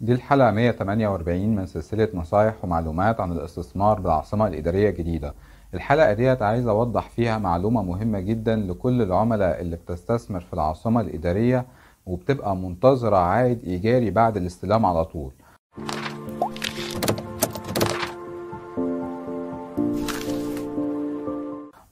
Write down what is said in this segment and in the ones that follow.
دي الحلقة 148 من سلسلة نصايح ومعلومات عن الاستثمار بالعاصمة الإدارية الجديدة الحلقة ديت عايز أوضح فيها معلومة مهمة جدا لكل العملاء اللي بتستثمر في العاصمة الإدارية وبتبقى منتظرة عائد إيجاري بعد الاستلام على طول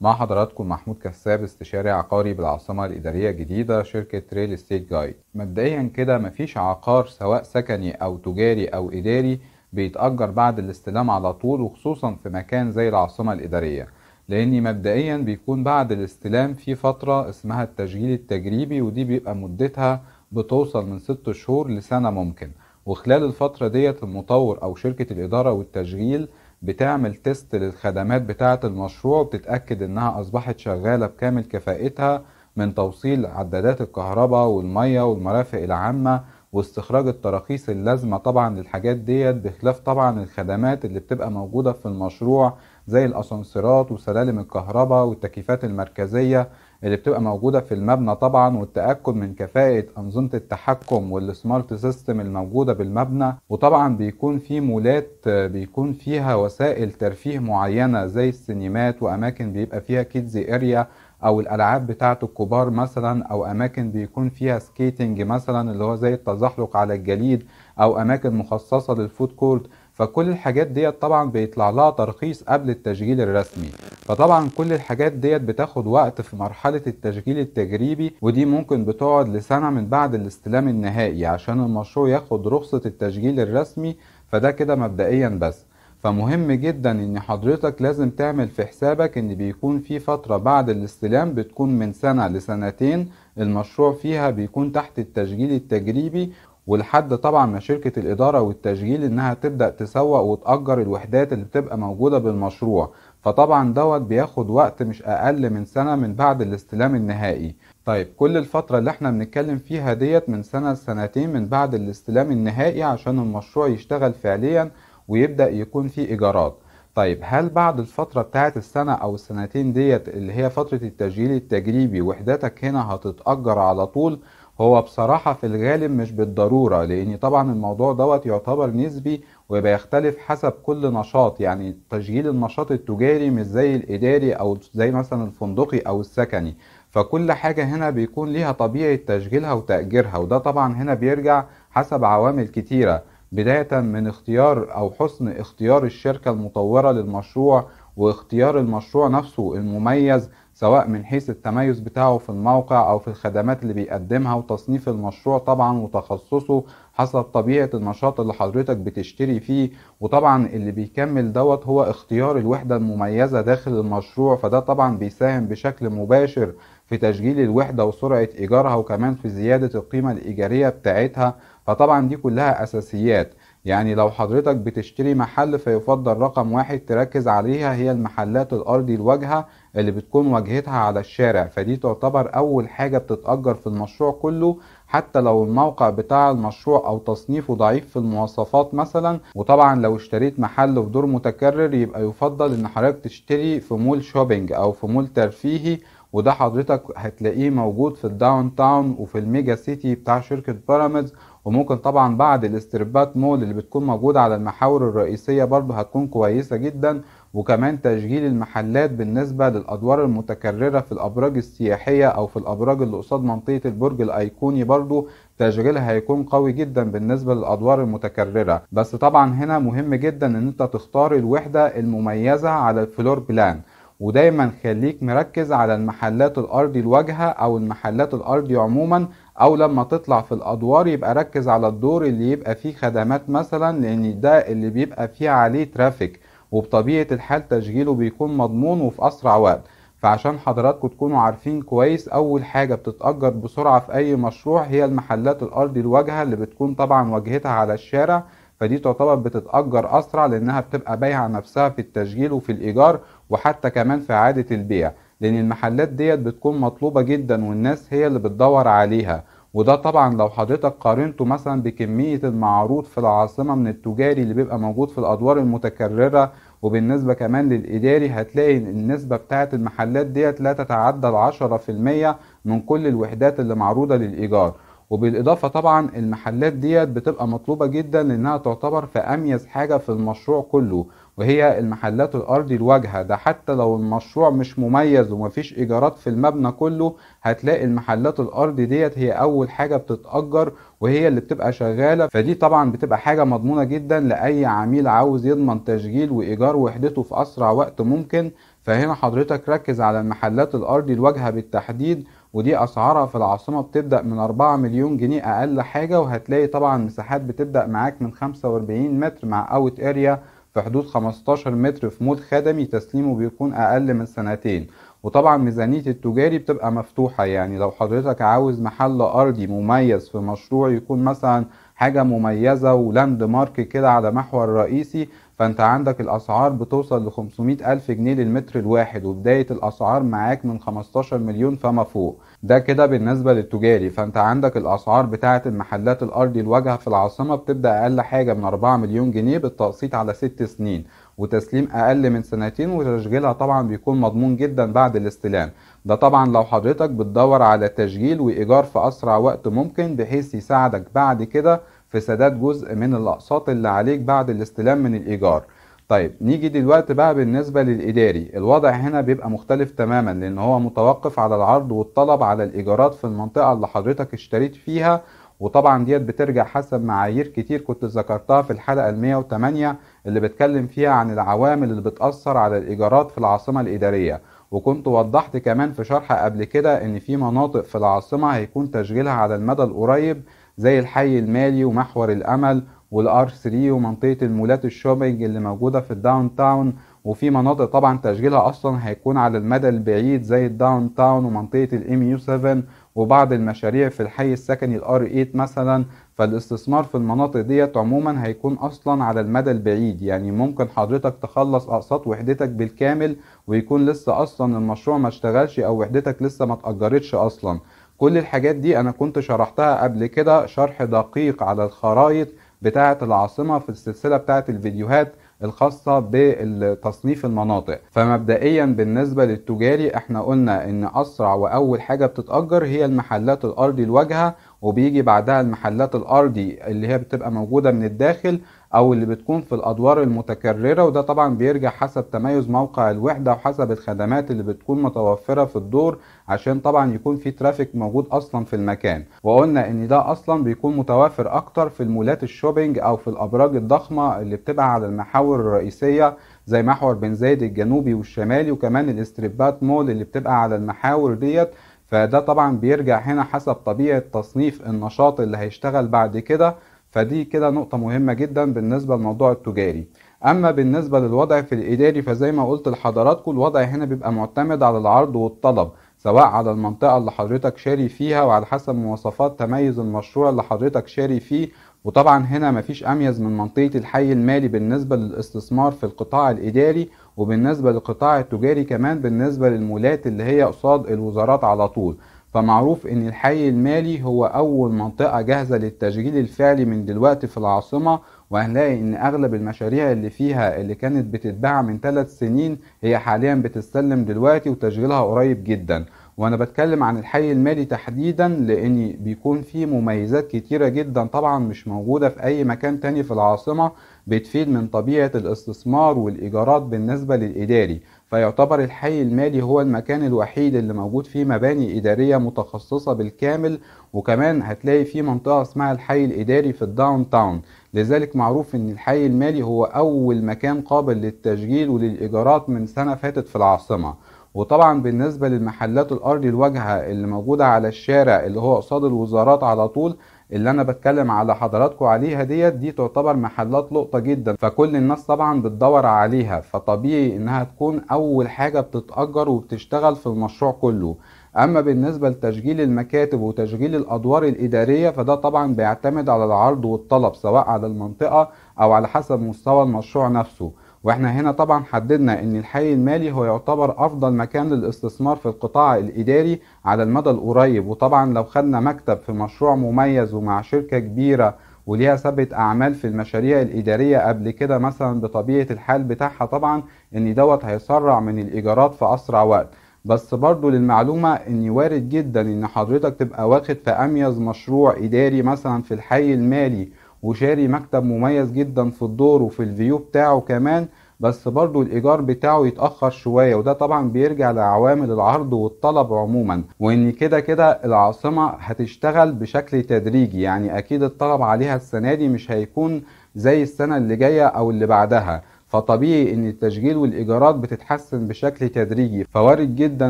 مع حضراتكم محمود كساب استشاري عقاري بالعاصمة الإدارية الجديدة شركة ريل استيت جايد مبدئيا كده مفيش عقار سواء سكني أو تجاري أو إداري بيتأجر بعد الاستلام على طول وخصوصا في مكان زي العاصمة الإدارية لأن مبدئيا بيكون بعد الاستلام في فترة اسمها التشغيل التجريبي ودي بيبقى مدتها بتوصل من ست شهور لسنة ممكن وخلال الفترة ديت المطور أو شركة الإدارة والتشغيل بتعمل تيست للخدمات بتاعة المشروع وبتتأكد إنها أصبحت شغالة بكامل كفاءتها من توصيل عدادات الكهرباء والمية والمرافق العامة واستخراج التراخيص اللازمة طبعا للحاجات ديت بخلاف طبعا الخدمات اللي بتبقى موجودة في المشروع زي الاسانسيرات وسلالم الكهرباء والتكييفات المركزيه اللي بتبقى موجوده في المبنى طبعا والتاكد من كفاءه انظمه التحكم والسمارت سيستم الموجوده بالمبنى وطبعا بيكون في مولات بيكون فيها وسائل ترفيه معينه زي السينمات واماكن بيبقى فيها كيدز اريا او الالعاب بتاعه الكبار مثلا او اماكن بيكون فيها سكيتنج مثلا اللي هو زي التزحلق على الجليد او اماكن مخصصه للفود كورت فكل الحاجات ديت طبعا بيطلع لها ترخيص قبل التشغيل الرسمي فطبعا كل الحاجات ديت بتاخد وقت في مرحلة التشغيل التجريبي ودي ممكن بتقعد لسنة من بعد الاستلام النهائي عشان المشروع ياخد رخصة التشغيل الرسمي فده كده مبدئيا بس فمهم جدا ان حضرتك لازم تعمل في حسابك ان بيكون في فترة بعد الاستلام بتكون من سنة لسنتين المشروع فيها بيكون تحت التشغيل التجريبي ولحد طبعا ما شركة الإدارة والتشغيل إنها تبدأ تسوق وتأجر الوحدات اللي بتبقى موجودة بالمشروع فطبعا دوت بياخد وقت مش أقل من سنة من بعد الاستلام النهائي طيب كل الفترة اللي احنا بنتكلم فيها ديت من سنة لسنتين من بعد الاستلام النهائي عشان المشروع يشتغل فعليا ويبدأ يكون فيه إيجارات طيب هل بعد الفترة بتاعت السنة أو السنتين ديت اللي هي فترة التشغيل التجريبي وحداتك هنا هتتأجر على طول؟ هو بصراحة في الغالب مش بالضرورة لأن طبعا الموضوع دوت يعتبر نسبي وبيختلف حسب كل نشاط يعني تشغيل النشاط التجاري مش زي الإداري أو زي مثلا الفندقي أو السكني فكل حاجة هنا بيكون ليها طبيعة تشغيلها وتأجيرها وده طبعا هنا بيرجع حسب عوامل كتيرة بداية من اختيار أو حسن اختيار الشركة المطورة للمشروع واختيار المشروع نفسه المميز سواء من حيث التميز بتاعه في الموقع او في الخدمات اللي بيقدمها وتصنيف المشروع طبعا وتخصصه حسب طبيعة النشاط اللي حضرتك بتشتري فيه وطبعا اللي بيكمل دوت هو اختيار الوحدة المميزة داخل المشروع فده طبعا بيساهم بشكل مباشر في تشغيل الوحدة وسرعة إيجارها وكمان في زيادة القيمة الإيجارية بتاعتها فطبعا دي كلها أساسيات يعني لو حضرتك بتشتري محل فيفضل رقم واحد تركز عليها هي المحلات الأرضي الواجهة اللي بتكون واجهتها على الشارع فدي تعتبر أول حاجة بتتأجر في المشروع كله حتى لو الموقع بتاع المشروع أو تصنيفه ضعيف في المواصفات مثلا وطبعا لو اشتريت محل في دور متكرر يبقى يفضل إن حضرتك تشتري في مول شوبينج أو في مول ترفيهي وده حضرتك هتلاقيه موجود في الداون تاون وفي الميجا سيتي بتاع شركة بيراميدز وممكن طبعا بعد الاستربات مول اللي بتكون موجودة على المحاور الرئيسية برضو هتكون كويسة جدا وكمان تشغيل المحلات بالنسبة للأدوار المتكررة في الأبراج السياحية أو في الأبراج اللي قصاد منطقة البرج الأيقوني برضو تشغيلها هيكون قوي جدا بالنسبة للأدوار المتكررة بس طبعا هنا مهم جدا إن أنت تختار الوحدة المميزة على الفلور بلان ودايما خليك مركز على المحلات الأرضي الواجهة أو المحلات الأرضي عموما او لما تطلع في الادوار يبقى ركز على الدور اللي يبقى فيه خدمات مثلا لان ده اللي بيبقى فيه عليه ترافيك وبطبيعه الحال تشغيله بيكون مضمون وفي اسرع وقت فعشان حضراتكم تكونوا عارفين كويس اول حاجه بتتاجر بسرعه في اي مشروع هي المحلات الارضي الواجهه اللي بتكون طبعا واجهتها على الشارع فدي تعتبر بتتأجر أسرع لأنها بتبقى بايعة نفسها في التشغيل وفي الإيجار وحتى كمان في إعادة البيع لان المحلات ديت بتكون مطلوبه جدا والناس هي اللي بتدور عليها وده طبعا لو حضرتك قارنته مثلا بكميه المعروض في العاصمه من التجاري اللي بيبقى موجود في الادوار المتكرره وبالنسبة كمان للإداري هتلاقي النسبة بتاعة المحلات ديت لا تتعدى العشرة في المية من كل الوحدات اللي معروضة للإيجار وبالإضافة طبعا المحلات ديت بتبقى مطلوبة جدا لأنها تعتبر في أميز حاجة في المشروع كله وهي المحلات الأرضي الواجهة ده حتى لو المشروع مش مميز ومفيش إيجارات في المبنى كله هتلاقي المحلات الأرضي ديت هي أول حاجة بتتأجر وهي اللي بتبقى شغالة فدي طبعا بتبقى حاجة مضمونة جدا لأي عميل عاوز يضمن تشغيل وإيجار وحدته في أسرع وقت ممكن فهنا حضرتك ركز على المحلات الأرضي الواجهة بالتحديد ودي اسعارها في العاصمه بتبدا من 4 مليون جنيه اقل حاجه وهتلاقي طبعا مساحات بتبدا معاك من 45 متر مع اوت اريا في حدود 15 متر في مود خدمي تسليمه بيكون اقل من سنتين وطبعا ميزانيه التجاري بتبقى مفتوحه يعني لو حضرتك عاوز محل ارضي مميز في مشروع يكون مثلا حاجه مميزه ولاند مارك كده على محور رئيسي فانت عندك الاسعار بتوصل ل 500 الف جنيه للمتر الواحد وبدايه الاسعار معاك من 15 مليون فما فوق ده كده بالنسبه للتجاري فانت عندك الاسعار بتاعه المحلات الارضي الواجهه في العاصمه بتبدا اقل حاجه من 4 مليون جنيه بالتقسيط على 6 سنين وتسليم اقل من سنتين وتشغيلها طبعا بيكون مضمون جدا بعد الاستلام ده طبعا لو حضرتك بتدور على تشغيل وايجار في اسرع وقت ممكن بحيث يساعدك بعد كده في سداد جزء من الاقساط اللي عليك بعد الاستلام من الايجار طيب نيجي دلوقتي بقى بالنسبة للإداري الوضع هنا بيبقى مختلف تماما لأن هو متوقف على العرض والطلب على الإيجارات في المنطقة اللي حضرتك اشتريت فيها وطبعا ديت بترجع حسب معايير كتير كنت ذكرتها في الحلقة ال 108 اللي بتكلم فيها عن العوامل اللي بتأثر على الإيجارات في العاصمة الإدارية وكنت وضحت كمان في شرح قبل كده إن في مناطق في العاصمة هيكون تشغيلها على المدى القريب زي الحي المالي ومحور الأمل والآر 3 ومنطقة المولات الشوبينج اللي موجودة في الداون تاون وفي مناطق طبعا تشغيلها أصلا هيكون على المدى البعيد زي الداون تاون ومنطقة الام يو 7 وبعض المشاريع في الحي السكني الار 8 مثلا فالاستثمار في المناطق ديت عموما هيكون اصلا على المدى البعيد يعني ممكن حضرتك تخلص اقساط وحدتك بالكامل ويكون لسه اصلا المشروع ما اشتغلش او وحدتك لسه ما اتاجرتش اصلا كل الحاجات دي انا كنت شرحتها قبل كده شرح دقيق على الخرائط بتاعه العاصمه في السلسله بتاعه الفيديوهات الخاصة بتصنيف المناطق فمبدئيا بالنسبة للتجاري احنا قلنا ان اسرع واول حاجة بتتأجر هي المحلات الارضي الواجهة وبيجي بعدها المحلات الارضي اللي هي بتبقى موجودة من الداخل او اللي بتكون في الادوار المتكرره وده طبعا بيرجع حسب تميز موقع الوحده وحسب الخدمات اللي بتكون متوفره في الدور عشان طبعا يكون في ترافيك موجود اصلا في المكان وقلنا ان ده اصلا بيكون متوافر اكتر في المولات الشوبينج او في الابراج الضخمه اللي بتبقى على المحاور الرئيسيه زي محور بن زايد الجنوبي والشمالي وكمان الاستريبات مول اللي بتبقى على المحاور ديت فده طبعا بيرجع هنا حسب طبيعه تصنيف النشاط اللي هيشتغل بعد كده فدي كده نقطة مهمة جدا بالنسبة للموضوع التجاري اما بالنسبة للوضع في الاداري فزي ما قلت لحضراتكم الوضع هنا بيبقى معتمد على العرض والطلب سواء على المنطقة اللي حضرتك شاري فيها وعلى حسب مواصفات تميز المشروع اللي حضرتك شاري فيه وطبعا هنا مفيش اميز من منطقة الحي المالي بالنسبة للاستثمار في القطاع الاداري وبالنسبة للقطاع التجاري كمان بالنسبة للمولات اللي هي قصاد الوزارات على طول فمعروف ان الحي المالي هو اول منطقة جاهزة للتشغيل الفعلي من دلوقتي في العاصمة وهنلاقي ان اغلب المشاريع اللي فيها اللي كانت بتتباع من ثلاث سنين هي حاليا بتستلم دلوقتي وتشغيلها قريب جدا وانا بتكلم عن الحي المالي تحديدا لان بيكون فيه مميزات كتيرة جدا طبعا مش موجودة في اي مكان تاني في العاصمة بتفيد من طبيعة الاستثمار والايجارات بالنسبة للاداري فيعتبر الحي المالي هو المكان الوحيد اللي موجود فيه مباني إدارية متخصصة بالكامل وكمان هتلاقي فيه منطقة اسمها الحي الإداري في الداون تاون لذلك معروف ان الحي المالي هو أول مكان قابل للتسجيل وللإيجارات من سنة فاتت في العاصمة وطبعا بالنسبة للمحلات الأرضي الواجهة اللي موجودة على الشارع اللي هو قصاد الوزارات على طول اللي انا بتكلم على حضراتكم عليها ديت دي تعتبر محلات لقطه جدا فكل الناس طبعا بتدور عليها فطبيعي انها تكون اول حاجه بتتاجر وبتشتغل في المشروع كله اما بالنسبه لتشغيل المكاتب وتشغيل الادوار الاداريه فده طبعا بيعتمد على العرض والطلب سواء على المنطقه او على حسب مستوى المشروع نفسه واحنا هنا طبعا حددنا ان الحي المالي هو يعتبر افضل مكان للاستثمار في القطاع الاداري على المدى القريب وطبعا لو خدنا مكتب في مشروع مميز ومع شركة كبيرة وليها ثبت أعمال في المشاريع الإدارية قبل كده مثلا بطبيعة الحال بتاعها طبعا إن دوت هيسرع من الإيجارات في أسرع وقت بس برضو للمعلومة إن وارد جدا إن حضرتك تبقى واخد في أميز مشروع إداري مثلا في الحي المالي وشاري مكتب مميز جدا في الدور وفي الفيو بتاعه كمان بس برضو الإيجار بتاعه يتأخر شوية وده طبعا بيرجع لعوامل العرض والطلب عموما وإن كده كده العاصمة هتشتغل بشكل تدريجي يعني أكيد الطلب عليها السنة دي مش هيكون زي السنة اللي جاية أو اللي بعدها فطبيعي ان التشغيل والايجارات بتتحسن بشكل تدريجي فوارد جدا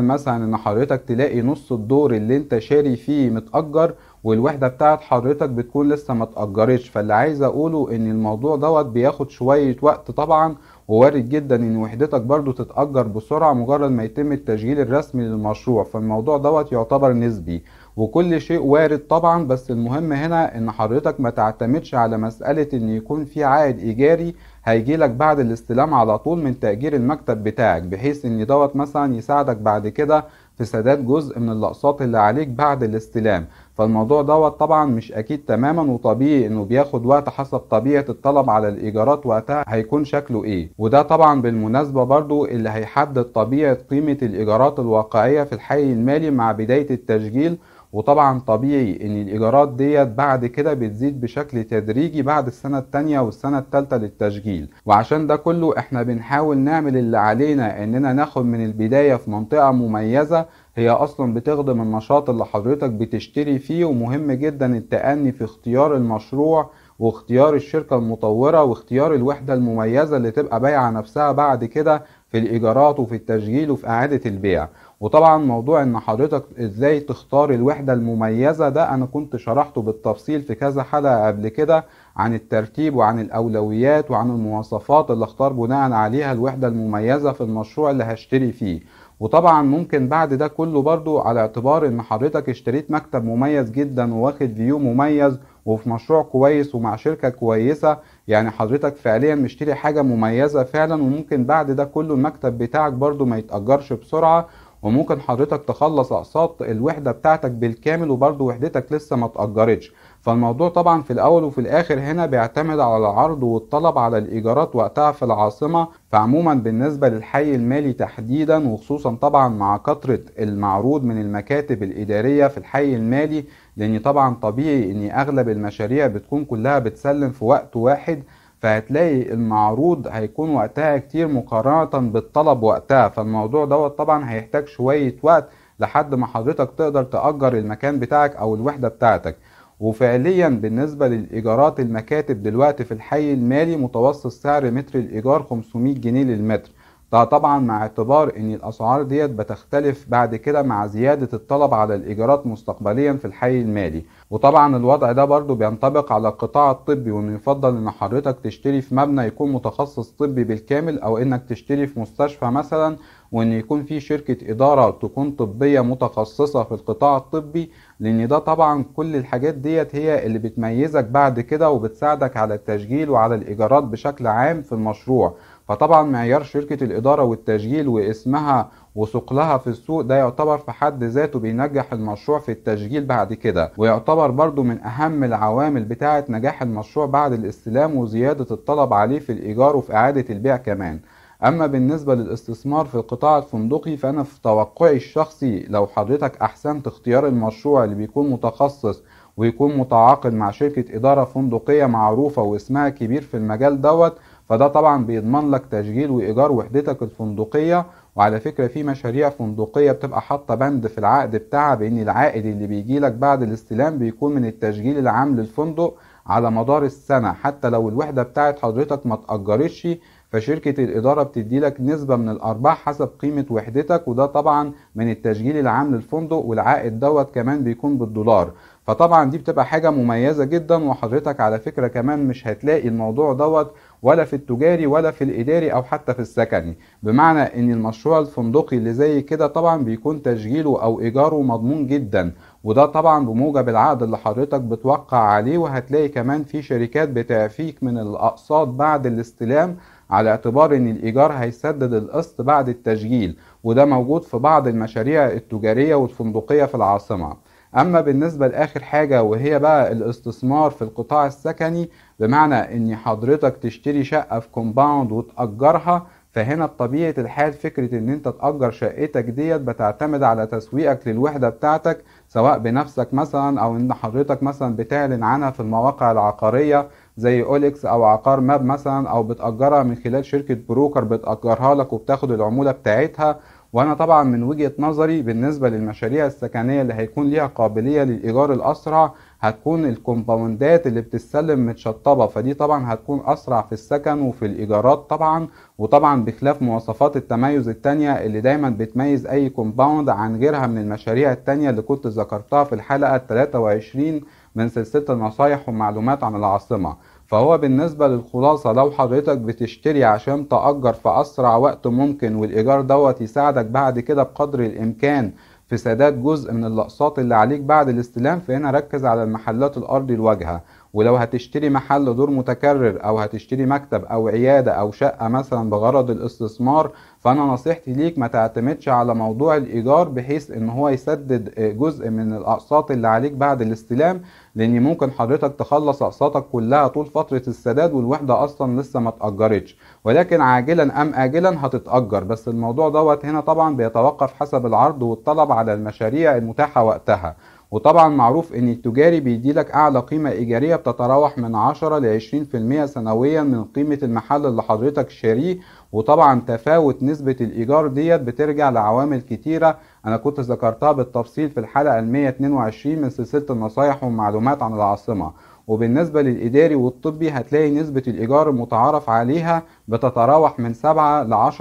مثلا ان حضرتك تلاقي نص الدور اللي انت شاري فيه متأجر والوحده بتاعت حضرتك بتكون لسه ما تأجرتش فاللي عايز اقوله ان الموضوع دوت بياخد شويه وقت طبعا ووارد جدا ان وحدتك برضو تتاجر بسرعه مجرد ما يتم التشغيل الرسمي للمشروع فالموضوع دوت يعتبر نسبي وكل شيء وارد طبعا بس المهم هنا ان حضرتك ما تعتمدش على مساله ان يكون في عائد ايجاري هيجي لك بعد الاستلام على طول من تاجير المكتب بتاعك بحيث ان دوت مثلا يساعدك بعد كده في سداد جزء من الاقساط اللي عليك بعد الاستلام فالموضوع دوت طبعا مش اكيد تماما وطبيعي انه بياخد وقت حسب طبيعه الطلب على الايجارات وقتها هيكون شكله ايه وده طبعا بالمناسبه برضو اللي هيحدد طبيعه قيمه الايجارات الواقعيه في الحي المالي مع بدايه التشغيل وطبعا طبيعي ان الايجارات ديت بعد كده بتزيد بشكل تدريجي بعد السنه الثانيه والسنه الثالثه للتشجيل وعشان ده كله احنا بنحاول نعمل اللي علينا اننا ناخد من البدايه في منطقه مميزه هي اصلا بتخدم النشاط اللي حضرتك بتشتري فيه ومهم جدا التأني في اختيار المشروع واختيار الشركة المطورة واختيار الوحدة المميزة اللي تبقى بايعة نفسها بعد كده في الايجارات وفي التشغيل وفي اعاده البيع وطبعا موضوع ان حضرتك ازاي تختار الوحده المميزه ده انا كنت شرحته بالتفصيل في كذا حلقه قبل كده عن الترتيب وعن الاولويات وعن المواصفات اللي اختار بناء عليها الوحده المميزه في المشروع اللي هشتري فيه وطبعا ممكن بعد ده كله برضو على اعتبار ان حضرتك اشتريت مكتب مميز جدا وواخد فيو مميز وفي مشروع كويس ومع شركه كويسه يعني حضرتك فعليا مشتري حاجه مميزه فعلا وممكن بعد ده كله المكتب بتاعك برضو ما يتاجرش بسرعه وممكن حضرتك تخلص اقساط الوحده بتاعتك بالكامل وبرضه وحدتك لسه ما اتاجرتش فالموضوع طبعا في الاول وفي الاخر هنا بيعتمد على العرض والطلب على الايجارات وقتها في العاصمه فعموما بالنسبه للحي المالي تحديدا وخصوصا طبعا مع كثره المعروض من المكاتب الاداريه في الحي المالي لان طبعا طبيعي ان اغلب المشاريع بتكون كلها بتسلم في وقت واحد فهتلاقي المعروض هيكون وقتها كتير مقارنة بالطلب وقتها فالموضوع دوت طبعا هيحتاج شوية وقت لحد ما حضرتك تقدر تأجر المكان بتاعك أو الوحدة بتاعتك وفعليا بالنسبة للإيجارات المكاتب دلوقتي في الحي المالي متوسط سعر متر الإيجار 500 جنيه للمتر ده طبعا مع اعتبار ان الاسعار ديت بتختلف بعد كده مع زياده الطلب على الايجارات مستقبليا في الحي المالي وطبعا الوضع ده برضو بينطبق على القطاع الطبي وانه يفضل ان حضرتك تشتري في مبنى يكون متخصص طبي بالكامل او انك تشتري في مستشفى مثلا وان يكون في شركه اداره تكون طبيه متخصصه في القطاع الطبي لان ده طبعا كل الحاجات ديت هي اللي بتميزك بعد كده وبتساعدك على التسجيل وعلى الايجارات بشكل عام في المشروع فطبعا معيار شركة الإدارة والتشغيل واسمها وثقلها في السوق ده يعتبر في حد ذاته بينجح المشروع في التشغيل بعد كده ويعتبر برضو من أهم العوامل بتاعة نجاح المشروع بعد الاستلام وزيادة الطلب عليه في الإيجار وفي إعادة البيع كمان اما بالنسبه للاستثمار في القطاع الفندقي فانا في توقعي الشخصي لو حضرتك احسنت اختيار المشروع اللي بيكون متخصص ويكون متعاقد مع شركه اداره فندقيه معروفه واسمها كبير في المجال دوت فده طبعا بيضمن لك تشغيل وايجار وحدتك الفندقيه وعلى فكره في مشاريع فندقيه بتبقى حاطه بند في العقد بتاعها بان العائد اللي بيجي لك بعد الاستلام بيكون من التشغيل العام للفندق على مدار السنه حتى لو الوحده بتاعت حضرتك ما تاجرتش فشركة الإدارة بتدي لك نسبة من الأرباح حسب قيمة وحدتك وده طبعا من التشغيل العام للفندق والعائد دوت كمان بيكون بالدولار فطبعا دي بتبقى حاجه مميزه جدا وحضرتك على فكره كمان مش هتلاقي الموضوع دوت ولا في التجاري ولا في الاداري او حتى في السكني بمعنى ان المشروع الفندقي اللي زي كده طبعا بيكون تشغيله او ايجاره مضمون جدا وده طبعا بموجب العقد اللي حضرتك بتوقع عليه وهتلاقي كمان في شركات بتعفيك من الاقساط بعد الاستلام على اعتبار ان الايجار هيسدد القسط بعد التشغيل وده موجود في بعض المشاريع التجاريه والفندقيه في العاصمه اما بالنسبه لاخر حاجه وهي بقى الاستثمار في القطاع السكني بمعنى ان حضرتك تشتري شقه في كومباوند وتاجرها فهنا بطبيعه الحال فكره ان انت تاجر شقتك ديت بتعتمد على تسويقك للوحده بتاعتك سواء بنفسك مثلا او ان حضرتك مثلا بتعلن عنها في المواقع العقاريه زي اوليكس او عقار ماب مثلا او بتاجرها من خلال شركه بروكر بتاجرها لك وبتاخد العموله بتاعتها وانا طبعا من وجهه نظري بالنسبه للمشاريع السكنيه اللي هيكون ليها قابليه للايجار الاسرع هتكون الكومباوندات اللي بتتسلم متشطبه فدي طبعا هتكون اسرع في السكن وفي الايجارات طبعا وطبعا بخلاف مواصفات التميز التانية اللي دايما بتميز اي كومباوند عن غيرها من المشاريع التانية اللي كنت ذكرتها في الحلقه 23 من سلسله النصايح ومعلومات عن العاصمه فهو بالنسبة للخلاصة لو حضرتك بتشتري عشان تأجر في أسرع وقت ممكن والإيجار دوت يساعدك بعد كده بقدر الإمكان في سداد جزء من الأقساط اللي عليك بعد الاستلام فهنا ركز على المحلات الأرض الواجهة ولو هتشتري محل دور متكرر أو هتشتري مكتب أو عيادة أو شقة مثلا بغرض الاستثمار فانا نصيحتي ليك ما تعتمدش على موضوع الايجار بحيث ان هو يسدد جزء من الاقساط اللي عليك بعد الاستلام لان ممكن حضرتك تخلص اقساطك كلها طول فتره السداد والوحده اصلا لسه ما اتاجرتش ولكن عاجلا ام اجلا هتتاجر بس الموضوع دوت هنا طبعا بيتوقف حسب العرض والطلب على المشاريع المتاحه وقتها وطبعا معروف ان التجاري بيديلك اعلى قيمة ايجارية بتتراوح من 10 ل 20% سنويا من قيمة المحل اللي حضرتك شاريه وطبعا تفاوت نسبة الايجار ديت بترجع لعوامل كتيرة انا كنت ذكرتها بالتفصيل في الحلقة 122 من سلسلة النصايح والمعلومات عن العاصمة وبالنسبة للإداري والطبي هتلاقي نسبة الإيجار المتعارف عليها بتتراوح من 7 ل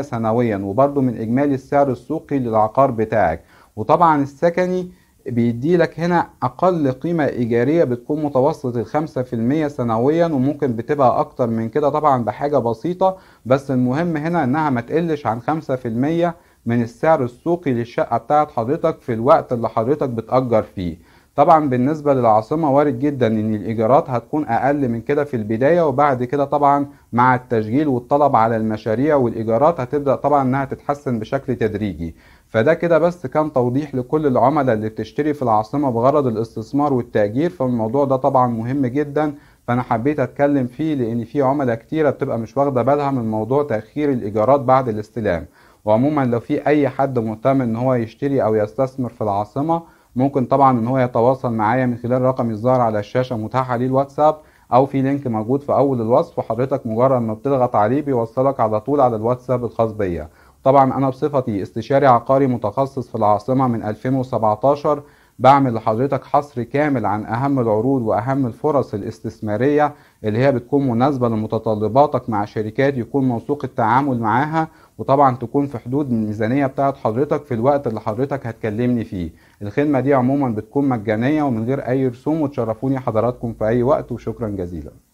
10% سنويا وبرضه من إجمالي السعر السوقي للعقار بتاعك وطبعا السكني بيدي لك هنا أقل قيمة إيجارية بتكون متوسط الخمسة في المية سنويا وممكن بتبقى أكتر من كده طبعا بحاجة بسيطة بس المهم هنا إنها ما تقلش عن خمسة في المية من السعر السوقي للشقة بتاعت حضرتك في الوقت اللي حضرتك بتأجر فيه طبعا بالنسبة للعاصمة وارد جدا ان الايجارات هتكون اقل من كده في البداية وبعد كده طبعا مع التشغيل والطلب على المشاريع والايجارات هتبدأ طبعا انها تتحسن بشكل تدريجي فده كده بس كان توضيح لكل العملاء اللي بتشتري في العاصمة بغرض الاستثمار والتأجير فالموضوع ده طبعا مهم جدا فانا حبيت اتكلم فيه لان في عملاء كتيرة بتبقى مش واخدة بالها من موضوع تأخير الايجارات بعد الاستلام وعموما لو في اي حد مهتم ان هو يشتري او يستثمر في العاصمة ممكن طبعا ان هو يتواصل معايا من خلال رقمي الظاهر على الشاشه متاحه ليه الواتساب او في لينك موجود في اول الوصف وحضرتك مجرد ما بتضغط عليه بيوصلك على طول على الواتساب الخاص بيا طبعا انا بصفتي استشاري عقاري متخصص في العاصمه من 2017 بعمل لحضرتك حصر كامل عن اهم العروض واهم الفرص الاستثماريه اللي هي بتكون مناسبه لمتطلباتك مع شركات يكون موثوق التعامل معاها وطبعا تكون في حدود الميزانيه بتاعت حضرتك في الوقت اللي حضرتك هتكلمني فيه الخدمه دي عموما بتكون مجانيه ومن غير اي رسوم وتشرفوني حضراتكم في اي وقت وشكرا جزيلا